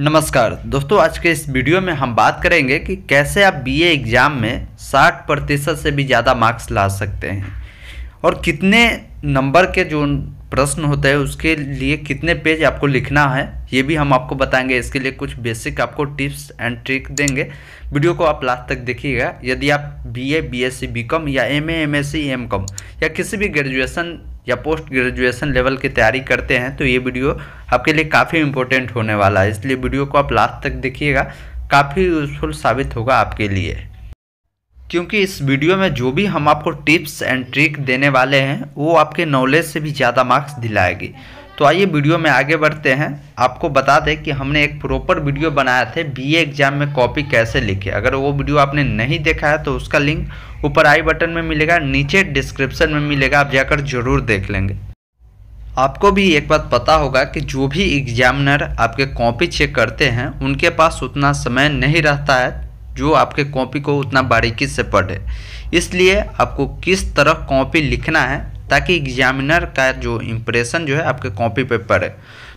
नमस्कार दोस्तों आज के इस वीडियो में हम बात करेंगे कि कैसे आप बीए एग्ज़ाम में 60 प्रतिशत से भी ज़्यादा मार्क्स ला सकते हैं और कितने नंबर के जो प्रश्न होते हैं उसके लिए कितने पेज आपको लिखना है ये भी हम आपको बताएंगे इसके लिए कुछ बेसिक आपको टिप्स एंड ट्रिक देंगे वीडियो को आप लास्ट तक देखिएगा यदि आप बी ए बीकॉम या एम ए या किसी भी ग्रेजुएसन या पोस्ट ग्रेजुएशन लेवल की तैयारी करते हैं तो ये वीडियो आपके लिए काफ़ी इंपॉर्टेंट होने वाला है इसलिए वीडियो को आप लास्ट तक देखिएगा काफ़ी यूजफुल साबित होगा आपके लिए क्योंकि इस वीडियो में जो भी हम आपको टिप्स एंड ट्रिक देने वाले हैं वो आपके नॉलेज से भी ज़्यादा मार्क्स दिलाएगी तो आइए वीडियो में आगे बढ़ते हैं आपको बता दें कि हमने एक प्रॉपर वीडियो बनाया थे बी एग्जाम में कॉपी कैसे लिखे अगर वो वीडियो आपने नहीं देखा है तो उसका लिंक ऊपर आई बटन में मिलेगा नीचे डिस्क्रिप्शन में मिलेगा आप जाकर जरूर देख लेंगे आपको भी एक बात पता होगा कि जो भी एग्जामिनर आपके कॉपी चेक करते हैं उनके पास उतना समय नहीं रहता है जो आपके कॉपी को उतना बारीकी से पढ़े इसलिए आपको किस तरह कॉपी लिखना है ताकि एग्जामिनर का जो इम्प्रेशन जो है आपके कॉपी पे पड़े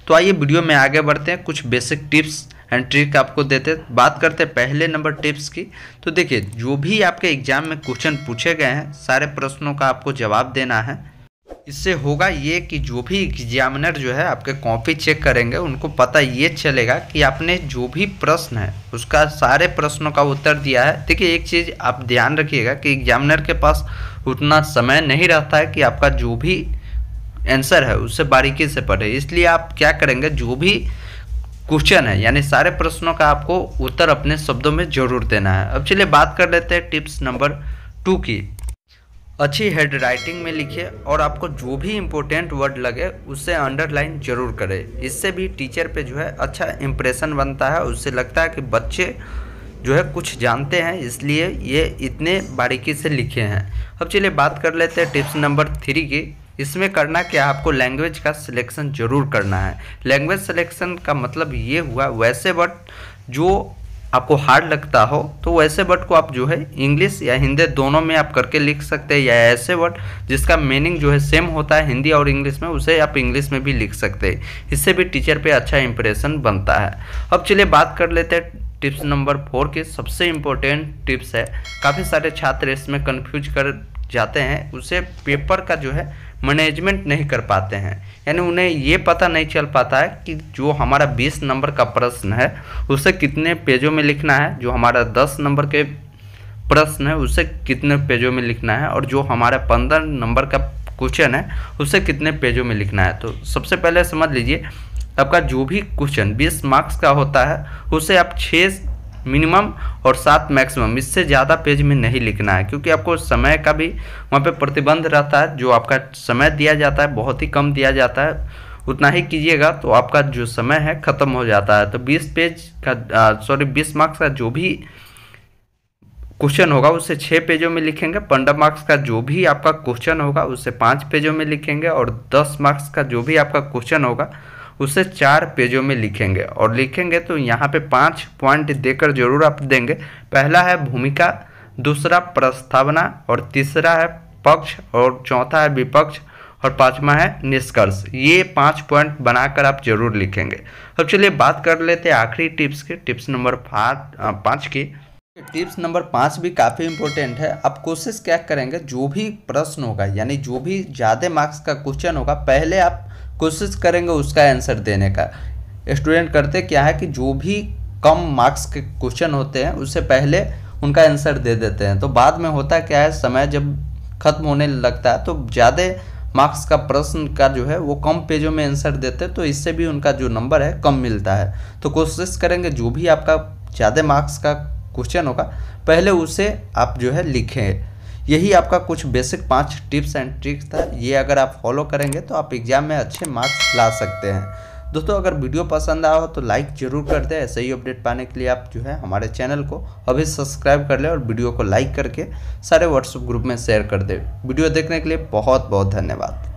तो आइए वीडियो में आगे बढ़ते हैं कुछ बेसिक टिप्स एंड ट्रिक आपको देते बात करते हैं पहले नंबर टिप्स की तो देखिए जो भी आपके एग्जाम में क्वेश्चन पूछे गए हैं सारे प्रश्नों का आपको जवाब देना है इससे होगा ये कि जो भी एग्जामिनर जो है आपके कॉपी चेक करेंगे उनको पता ये चलेगा कि आपने जो भी प्रश्न है उसका सारे प्रश्नों का उत्तर दिया है देखिए एक चीज़ आप ध्यान रखिएगा कि एग्जामिनर के पास उतना समय नहीं रहता है कि आपका जो भी आंसर है उससे बारीकी से पढ़े इसलिए आप क्या करेंगे जो भी क्वेश्चन है यानी सारे प्रश्नों का आपको उत्तर अपने शब्दों में जरूर देना है अब चलिए बात कर लेते हैं टिप्स नंबर टू की अच्छी हेड राइटिंग में लिखिए और आपको जो भी इम्पोर्टेंट वर्ड लगे उससे अंडरलाइन जरूर करें इससे भी टीचर पे जो है अच्छा इम्प्रेशन बनता है उससे लगता है कि बच्चे जो है कुछ जानते हैं इसलिए ये इतने बारीकी से लिखे हैं अब चलिए बात कर लेते हैं टिप्स नंबर थ्री की इसमें करना क्या आपको लैंग्वेज का सिलेक्शन ज़रूर करना है लैंग्वेज सिलेक्शन का मतलब ये हुआ वैसे वर्ड जो आपको हार्ड लगता हो तो वैसे वर्ड को आप जो है इंग्लिश या हिंदी दोनों में आप करके लिख सकते हैं या ऐसे वर्ड जिसका मीनिंग जो है सेम होता है हिंदी और इंग्लिश में उसे आप इंग्लिश में भी लिख सकते हैं इससे भी टीचर पे अच्छा इंप्रेशन बनता है अब चलिए बात कर लेते हैं टिप्स नंबर फोर की सबसे इम्पोर्टेंट टिप्स है काफ़ी सारे छात्र इसमें कन्फ्यूज कर जाते हैं उसे पेपर का जो है मैनेजमेंट नहीं कर पाते हैं यानी उन्हें ये पता नहीं चल पाता है कि जो हमारा 20 नंबर का प्रश्न है उसे कितने पेजों में लिखना है जो हमारा 10 नंबर के प्रश्न है उसे कितने पेजों में लिखना है और जो हमारा पंद्रह नंबर का क्वेश्चन है उसे कितने पेजों में लिखना है तो सबसे पहले समझ लीजिए आपका जो भी क्वेश्चन 20 मार्क्स का होता है उसे आप छः मिनिमम और सात मैक्सिमम इससे ज़्यादा पेज में नहीं लिखना है क्योंकि आपको समय का भी वहाँ पे प्रतिबंध रहता है जो आपका समय दिया जाता है बहुत ही कम दिया जाता है उतना ही कीजिएगा तो आपका जो समय है ख़त्म हो जाता है तो बीस पेज का सॉरी बीस मार्क्स का जो भी क्वेश्चन होगा उसे छः पेजों में लिखेंगे पंद्रह मार्क्स का जो भी आपका क्वेश्चन होगा उसे पाँच पेजों में लिखेंगे और दस मार्क्स का जो भी आपका क्वेश्चन होगा उसे चार पेजों में लिखेंगे और लिखेंगे तो यहाँ पे पांच पॉइंट देकर जरूर आप देंगे पहला है भूमिका दूसरा प्रस्तावना और तीसरा है पक्ष और चौथा है विपक्ष और पांचवा है निष्कर्ष ये पांच पॉइंट बनाकर आप जरूर लिखेंगे अब चलिए बात कर लेते हैं आखिरी टिप्स की टिप्स नंबर पाँच की टिप्स नंबर पाँच भी काफ़ी इंपॉर्टेंट है आप कोशिश क्या करेंगे जो भी प्रश्न होगा यानी जो भी ज़्यादा मार्क्स का क्वेश्चन होगा पहले आप कोशिश करेंगे उसका आंसर देने का स्टूडेंट करते क्या है कि जो भी कम मार्क्स के क्वेश्चन होते हैं उससे पहले उनका आंसर दे देते हैं तो बाद में होता क्या है समय जब खत्म होने लगता है तो ज़्यादा मार्क्स का प्रश्न का जो है वो कम पेजों में आंसर देते हैं तो इससे भी उनका जो नंबर है कम मिलता है तो कोशिश करेंगे जो भी आपका ज़्यादा मार्क्स का क्वेश्चन होगा पहले उसे आप जो है लिखें यही आपका कुछ बेसिक पाँच टिप्स एंड ट्रिक्स था ये अगर आप फॉलो करेंगे तो आप एग्ज़ाम में अच्छे मार्क्स ला सकते हैं दोस्तों अगर वीडियो पसंद आया हो तो लाइक जरूर कर दें ऐसे ही अपडेट पाने के लिए आप जो है हमारे चैनल को अभी सब्सक्राइब कर लें और वीडियो को लाइक करके सारे व्हाट्सएप ग्रुप में शेयर कर दें वीडियो देखने के लिए बहुत बहुत धन्यवाद